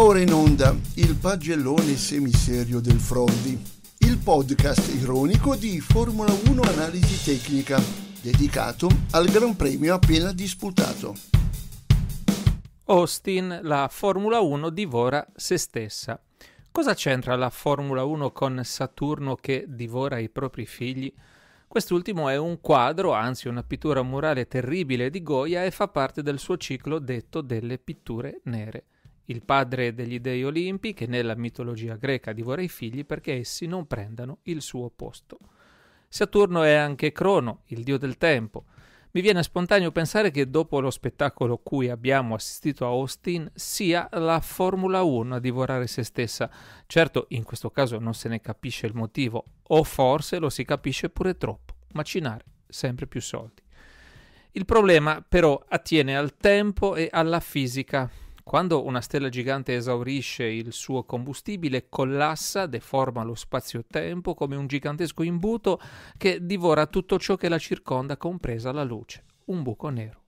ora in onda il pagellone semiserio del Frondi, il podcast ironico di Formula 1 Analisi Tecnica, dedicato al Gran Premio appena disputato. Austin, la Formula 1 divora se stessa. Cosa c'entra la Formula 1 con Saturno che divora i propri figli? Quest'ultimo è un quadro, anzi una pittura murale terribile di Goya e fa parte del suo ciclo detto delle pitture nere il padre degli dei olimpi, che nella mitologia greca divora i figli perché essi non prendano il suo posto. Saturno è anche Crono, il dio del tempo. Mi viene spontaneo pensare che dopo lo spettacolo cui abbiamo assistito a Austin sia la Formula 1 a divorare se stessa. Certo, in questo caso non se ne capisce il motivo, o forse lo si capisce pure troppo. Macinare sempre più soldi. Il problema però attiene al tempo e alla fisica. Quando una stella gigante esaurisce il suo combustibile, collassa, deforma lo spazio-tempo come un gigantesco imbuto che divora tutto ciò che la circonda, compresa la luce, un buco nero.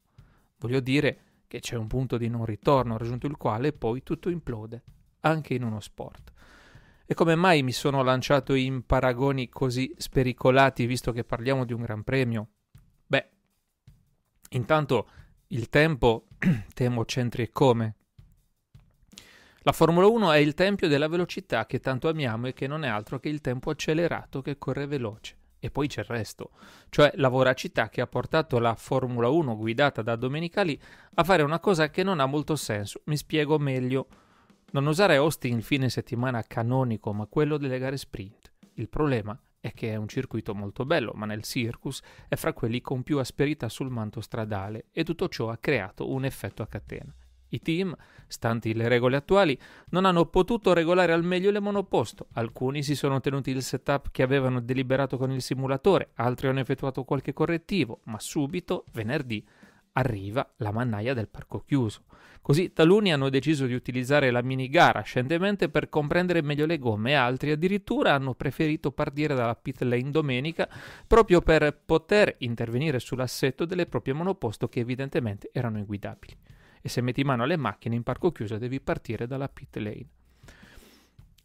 Voglio dire che c'è un punto di non ritorno raggiunto il quale poi tutto implode, anche in uno sport. E come mai mi sono lanciato in paragoni così spericolati visto che parliamo di un gran premio? Beh, intanto il tempo temo c'entri e come la Formula 1 è il tempio della velocità che tanto amiamo e che non è altro che il tempo accelerato che corre veloce. E poi c'è il resto, cioè la voracità che ha portato la Formula 1 guidata da Domenicali a fare una cosa che non ha molto senso. Mi spiego meglio. Non usare Austin il fine settimana canonico, ma quello delle gare sprint. Il problema è che è un circuito molto bello, ma nel circus è fra quelli con più asperità sul manto stradale e tutto ciò ha creato un effetto a catena. I team, stanti le regole attuali, non hanno potuto regolare al meglio le monoposto. Alcuni si sono tenuti il setup che avevano deliberato con il simulatore, altri hanno effettuato qualche correttivo, ma subito, venerdì, arriva la mannaia del parco chiuso. Così taluni hanno deciso di utilizzare la mini gara scientemente per comprendere meglio le gomme, altri addirittura hanno preferito partire dalla pit lane domenica proprio per poter intervenire sull'assetto delle proprie monoposto che evidentemente erano inguidabili e se metti mano alle macchine in parco chiuso devi partire dalla pit lane.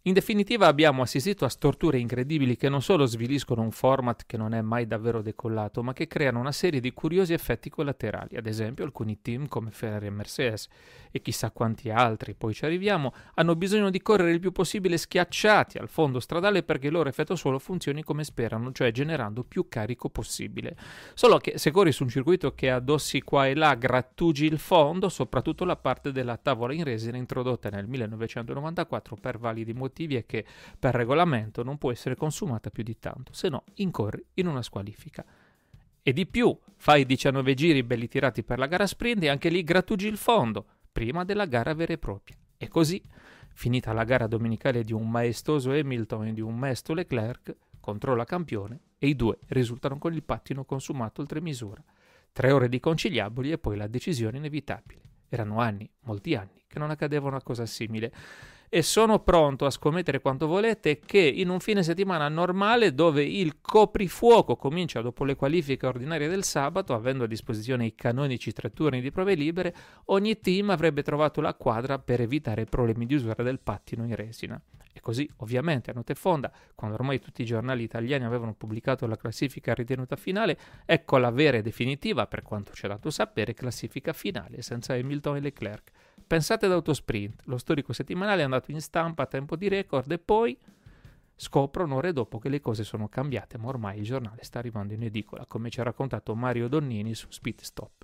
In definitiva abbiamo assistito a storture incredibili che non solo sviliscono un format che non è mai davvero decollato, ma che creano una serie di curiosi effetti collaterali. Ad esempio alcuni team come Ferrari e Mercedes e chissà quanti altri, poi ci arriviamo, hanno bisogno di correre il più possibile schiacciati al fondo stradale perché il loro effetto solo funzioni come sperano, cioè generando più carico possibile. Solo che se corri su un circuito che addossi qua e là grattugi il fondo, soprattutto la parte della tavola in resina introdotta nel 1994 per validi motivi motivi è che per regolamento non può essere consumata più di tanto, se no incorri in una squalifica. E di più, fai 19 giri belli tirati per la gara sprint e anche lì grattugi il fondo, prima della gara vera e propria. E così, finita la gara domenicale di un maestoso Hamilton e di un mesto Leclerc, controlla campione e i due risultano con il pattino consumato oltre misura. Tre ore di conciliaboli e poi la decisione inevitabile. Erano anni, molti anni, che non accadeva una cosa simile e sono pronto a scommettere quanto volete che in un fine settimana normale dove il coprifuoco comincia dopo le qualifiche ordinarie del sabato, avendo a disposizione i canonici tre turni di prove libere, ogni team avrebbe trovato la quadra per evitare problemi di usura del pattino in resina. E così, ovviamente, a notte fonda, quando ormai tutti i giornali italiani avevano pubblicato la classifica ritenuta finale, ecco la vera e definitiva, per quanto ci ha dato sapere, classifica finale senza Hamilton e Leclerc. Pensate ad Autosprint, lo storico settimanale è andato in stampa a tempo di record e poi scopro un'ora dopo che le cose sono cambiate, ma ormai il giornale sta arrivando in edicola, come ci ha raccontato Mario Donnini su Speed Stop.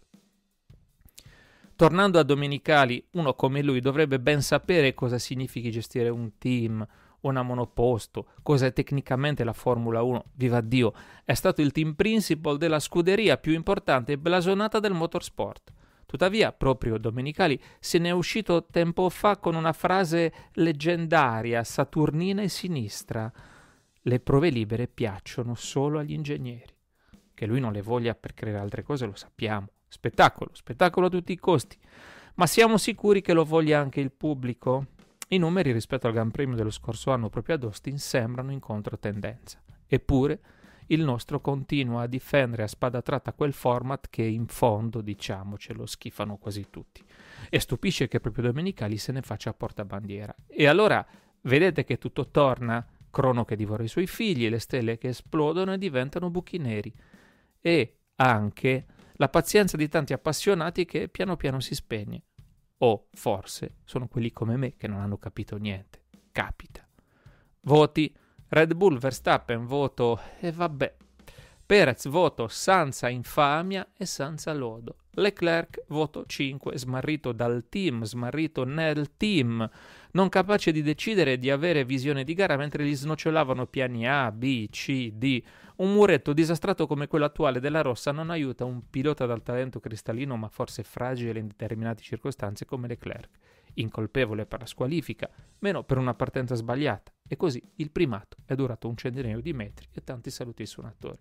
Tornando a Domenicali, uno come lui dovrebbe ben sapere cosa significhi gestire un team, una monoposto, cosa è tecnicamente la Formula 1. Viva Dio, è stato il team principal della scuderia più importante e blasonata del motorsport. Tuttavia, proprio Domenicali se ne è uscito tempo fa con una frase leggendaria, saturnina e sinistra. Le prove libere piacciono solo agli ingegneri. Che lui non le voglia per creare altre cose lo sappiamo. Spettacolo, spettacolo a tutti i costi. Ma siamo sicuri che lo voglia anche il pubblico? I numeri rispetto al Gran Premio dello scorso anno proprio ad Austin sembrano in controtendenza. Eppure, il nostro continua a difendere a spada tratta quel format che in fondo, diciamocelo, schifano quasi tutti. E stupisce che proprio Domenicali se ne faccia portabandiera. E allora vedete che tutto torna? Crono che divora i suoi figli, le stelle che esplodono e diventano buchi neri. E anche la pazienza di tanti appassionati che piano piano si spegne. O forse sono quelli come me che non hanno capito niente. Capita. Voti Red Bull Verstappen voto e vabbè. Perez voto senza infamia e senza lodo. Leclerc voto 5, smarrito dal team, smarrito nel team, non capace di decidere e di avere visione di gara mentre gli snocciolavano piani A, B, C, D. Un muretto disastrato come quello attuale della Rossa non aiuta un pilota dal talento cristallino ma forse fragile in determinate circostanze come Leclerc. Incolpevole per la squalifica, meno per una partenza sbagliata. E così il primato è durato un centinaio di metri e tanti saluti ai suonatori.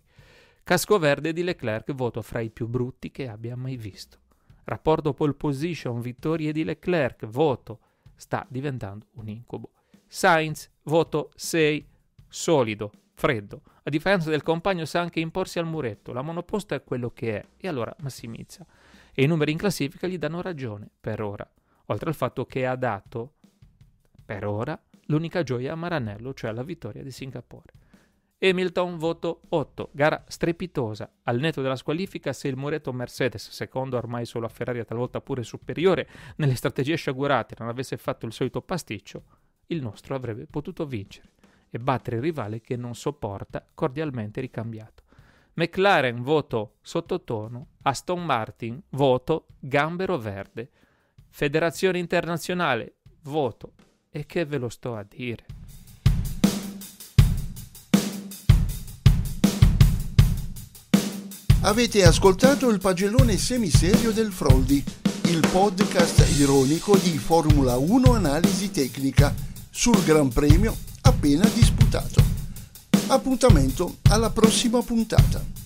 Casco verde di Leclerc voto fra i più brutti che abbia mai visto. Rapporto pole position, vittorie di Leclerc, voto sta diventando un incubo. Sainz, voto 6, solido, freddo. A differenza del compagno sa anche imporsi al muretto, la monoposto è quello che è e allora massimizza. E i numeri in classifica gli danno ragione per ora, oltre al fatto che ha dato per ora l'unica gioia a Maranello, cioè la vittoria di Singapore. Hamilton voto 8, gara strepitosa, al netto della squalifica se il muretto Mercedes, secondo ormai solo a Ferrari a talvolta pure superiore, nelle strategie sciagurate non avesse fatto il solito pasticcio, il nostro avrebbe potuto vincere e battere il rivale che non sopporta, cordialmente ricambiato. McLaren voto sottotono, Aston Martin voto gambero verde. Federazione internazionale voto e che ve lo sto a dire. Avete ascoltato il pagellone semiserio del Froldi, il podcast ironico di Formula 1 Analisi Tecnica sul Gran Premio appena disputato. Appuntamento alla prossima puntata.